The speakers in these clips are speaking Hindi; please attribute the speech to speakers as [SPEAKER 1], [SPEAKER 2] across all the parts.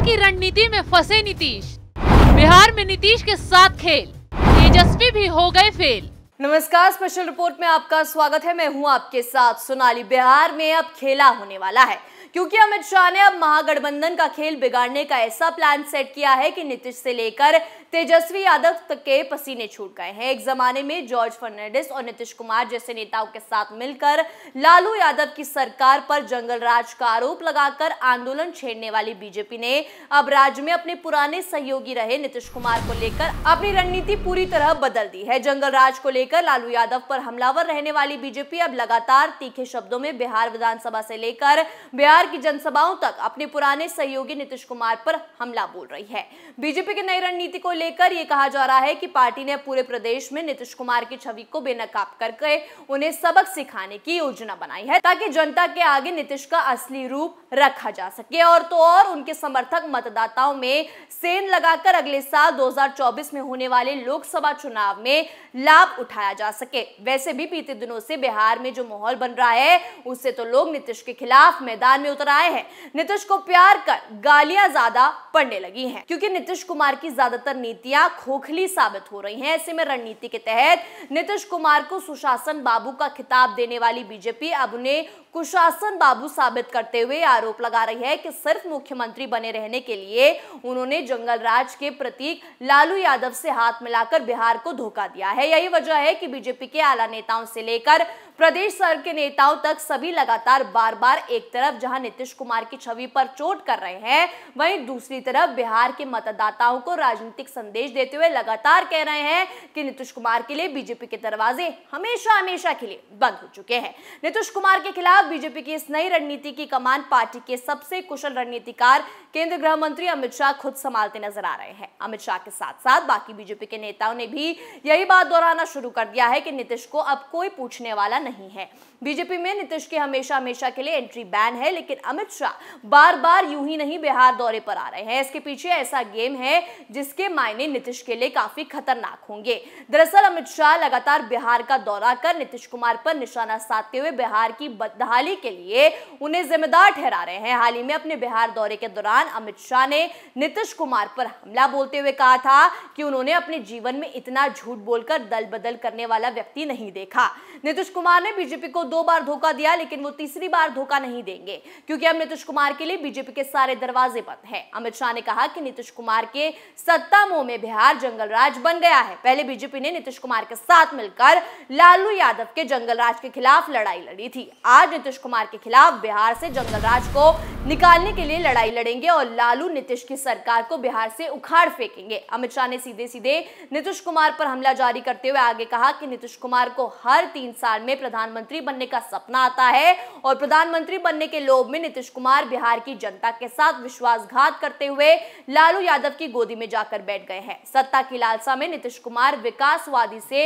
[SPEAKER 1] सभा की रणनीति में फंसे नीतीश बिहार में नीतीश के साथ खेल तेजस्वी भी हो गए फेल नमस्कार स्पेशल रिपोर्ट में आपका स्वागत है मैं हूं आपके साथ सोनाली बिहार में अब खेला होने वाला है क्योंकि अमित शाह ने अब महागठबंधन का खेल बिगाड़ने का ऐसा प्लान सेट किया है कि नीतीश से लेकर तेजस्वी यादव तक के पसीने छूट गए हैं एक जमाने में जॉर्ज फर्नांडिस और नीतीश कुमार जैसे नेताओं के साथ मिलकर लालू यादव की सरकार पर जंगल राज का आरोप लगाकर आंदोलन छेड़ने वाली बीजेपी ने अब राज्य में अपने पुराने सहयोगी रहे नीतीश कुमार को लेकर अपनी रणनीति पूरी तरह बदल दी है जंगल राज को लेकर लेकर लालू यादव पर हमलावर रहने वाली बीजेपी अब लगातार तीखे शब्दों में बिहार विधानसभा से लेकर बिहार की जनसभाओं तक अपने पुराने सहयोगी नीतीश कुमार पर हमला बोल रही है बीजेपी की नई रणनीति को लेकर यह कहा जा रहा है कि पार्टी ने पूरे प्रदेश में नीतीश कुमार की छवि को बेनकाब करके उन्हें सबक सिखाने की योजना बनाई है ताकि जनता के आगे नीतीश का असली रूप रखा जा सके और तो और उनके समर्थक मतदाताओं में सेन लगाकर अगले साल 2024 में होने वाले लोकसभा चुनाव में लाभ उठा बढ़ाया जा सके वैसे भी बीते दिनों से बिहार में जो माहौल बन रहा है उससे तो लोग नीतीश के खिलाफ मैदान में उतर आए हैं नीतीश को प्यार कर गालियां ज्यादा पड़ने लगी हैं क्योंकि नीतीश कुमार की ज्यादातर नीतियां खोखली साबित हो रही हैं ऐसे में रणनीति के तहत नीतीश कुमार को सुशासन बाबू का खिताब देने वाली बीजेपी अब उन्हें कुशासन बाबू साबित करते हुए आरोप लगा रही है कि सिर्फ मुख्यमंत्री बने रहने के लिए उन्होंने जंगल राज के प्रतीक लालू यादव से हाथ मिलाकर बिहार को धोखा दिया है यही वजह है है कि बीजेपी के आला नेताओं से लेकर प्रदेश स्तर के नेताओं तक सभी लगातार बार बार एक तरफ जहां नीतीश कुमार की छवि पर चोट कर रहे हैं वहीं दूसरी तरफ बिहार के मतदाताओं को राजनीतिक संदेश देते हुए लगातार कह रहे हैं कि नीतीश कुमार के लिए बीजेपी के दरवाजे हमेशा हमेशा के लिए बंद हो चुके हैं नीतीश कुमार के खिलाफ बीजेपी की इस नई रणनीति की कमान पार्टी के सबसे कुशल रणनीतिकार केंद्रीय गृह मंत्री अमित शाह खुद संभालते नजर आ रहे हैं अमित शाह के साथ साथ बाकी बीजेपी के नेताओं ने भी यही बात दोहराना शुरू कर दिया है कि नीतीश को अब कोई पूछने वाला नहीं नहीं है बीजेपी में नीतीश के हमेशा हमेशा के लिए एंट्री बैन है लेकिन अमित शाह बार बार यूं ही नहीं बिहार दौरे पर आ रहे हैं इसके पीछे ऐसा गेम है जिसके मायने नीतीश के लिए काफी खतरनाक होंगे दरअसल अमित शाह लगातार बिहार का दौरा कर नीतीश कुमार पर निशाना साधते हुए बिहार की बदहाली के लिए उन्हें जिम्मेदार ठहरा रहे हैं हाल ही में अपने बिहार दौरे के दौरान अमित शाह ने नीतीश कुमार पर हमला बोलते हुए कहा था कि उन्होंने अपने जीवन में इतना झूठ बोलकर दल बदल करने वाला व्यक्ति नहीं देखा नीतीश कुमार कुमार ने बीजेपी को दो बार धोखा दिया लेकिन वो तीसरी बार धोखा नहीं देंगे क्योंकि अब नीतीश कुमार के लिए बीजेपी के सारे दरवाजे बंद हैं अमित शाह ने कहा कि नीतीश कुमार के सत्ता मोह में बिहार जंगल राज बन गया है पहले बीजेपी ने नीतीश कुमार के साथ मिलकर लालू यादव के जंगल राज के खिलाफ लड़ाई लड़ी थी आज नीतीश कुमार के खिलाफ बिहार से जंगल राज को निकालने के लिए लड़ाई लड़ेंगे और लालू नीतीश की सरकार को बिहार से उखाड़ फेंकेंगे अमित शाह ने सीधे सीधे नीतीश कुमार पर हमला जारी करते हुए आगे कहा कि नीतीश कुमार को हर तीन साल में प्रधानमंत्री बनने का सपना आता है और प्रधानमंत्री बनने के लोभ में नीतीश कुमार बिहार की जनता के साथ विश्वासघात करते हुए लालू यादव की गोदी में जाकर बैठ गए हैं सत्ता की लालसा में नीतीश कुमार विकासवादी से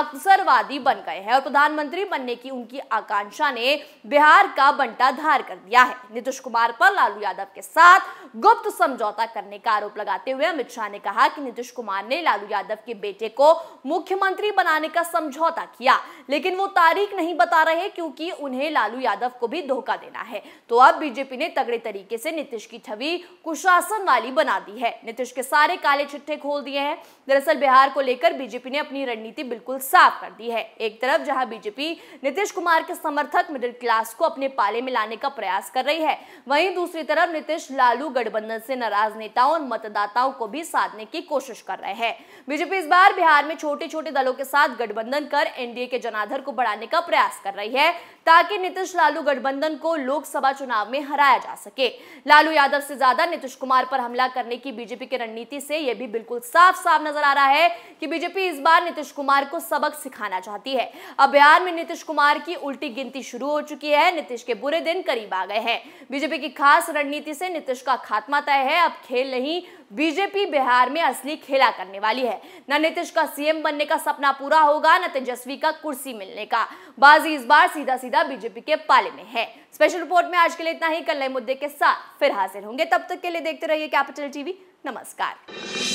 [SPEAKER 1] अक्सरवादी बन गए हैं और प्रधानमंत्री बनने की उनकी आकांक्षा ने बिहार का बंटा धार कर दिया है नीतीश कुमार पर लालू यादव के साथ गुप्त समझौता करने का आरोप लगाते हुए अमित शाह ने कहा कि नीतीश कुमार ने लालू यादव के बेटे को मुख्यमंत्री बनाने का समझौता किया लेकिन वो तारीख तारीख नहीं बता रहे क्योंकि उन्हें लालू यादव को भी धोखा देना है तो अब बीजेपी ने तगड़े तरीके से नीतीश की छवि कुशासन वाली बना दी है नीतीश के सारे काले चिट्ठे खोल दिए हैं दरअसल बिहार को लेकर बीजेपी ने अपनी रणनीति बिल्कुल साफ कर दी है एक तरफ जहां बीजेपी नीतीश कुमार के समर्थक मिडिल क्लास को अपने पाले में लाने का प्रयास कर रही है वहीं दूसरी तरफ नीतीश लालू गठबंधन से नाराज नेताओं और मतदाताओं को भी साधने की कोशिश कर रहे हैं बीजेपी इस बार बिहार में छोटे छोटे दलों के साथ गठबंधन कर एनडीए के जनाधर को बढ़ाने का प्रयास कर रही है ताकि नीतीश लालू गठबंधन को लोकसभा चुनाव में हराया जा सके लालू यादव से ज्यादा नीतीश कुमार पर हमला करने की बीजेपी की रणनीति से यह भी बिल्कुल साफ साफ नजर आ रहा है कि बीजेपी इस बार नीतीश कुमार को सबक सिखाना चाहती है अब बिहार में नीतीश कुमार की उल्टी गिनती शुरू हो चुकी है नीतीश के बुरे दिन करीब आ गए हैं बीजेपी की खास रणनीति से नीतीश का खात्मा तय है अब खेल नहीं बीजेपी बिहार में असली खेला करने वाली है न नीतीश का सीएम बनने का सपना पूरा होगा न तेजस्वी का कुर्सी मिलने का बाजी इस बार सीधा सीधा बीजेपी के पाले में है स्पेशल रिपोर्ट में आज के लिए इतना ही कल नए मुद्दे के साथ फिर हाजिर होंगे तब तक के लिए देखते रहिए कैपिटल टीवी नमस्कार